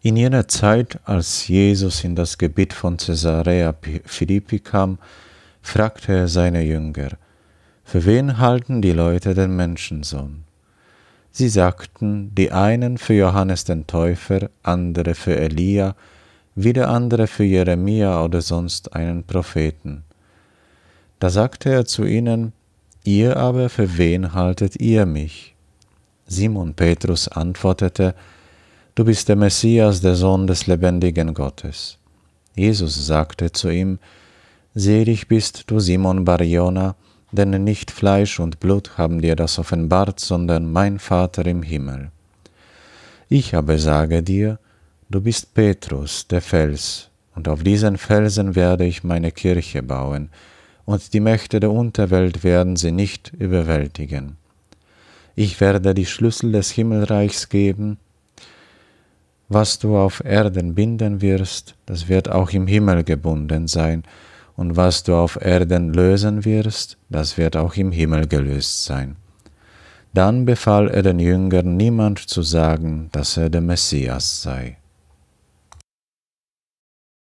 In jener Zeit, als Jesus in das Gebiet von Caesarea Philippi kam, fragte er seine Jünger, Für wen halten die Leute den Menschensohn? Sie sagten, die einen für Johannes den Täufer, andere für Elia, wieder andere für Jeremia oder sonst einen Propheten. Da sagte er zu ihnen, Ihr aber für wen haltet ihr mich? Simon Petrus antwortete, du bist der Messias, der Sohn des lebendigen Gottes. Jesus sagte zu ihm, Selig bist du Simon Bariona, denn nicht Fleisch und Blut haben dir das offenbart, sondern mein Vater im Himmel. Ich aber sage dir, du bist Petrus, der Fels, und auf diesen Felsen werde ich meine Kirche bauen, und die Mächte der Unterwelt werden sie nicht überwältigen. Ich werde die Schlüssel des Himmelreichs geben, was du auf Erden binden wirst, das wird auch im Himmel gebunden sein, und was du auf Erden lösen wirst, das wird auch im Himmel gelöst sein. Dann befahl er den Jüngern, niemand zu sagen, dass er der Messias sei.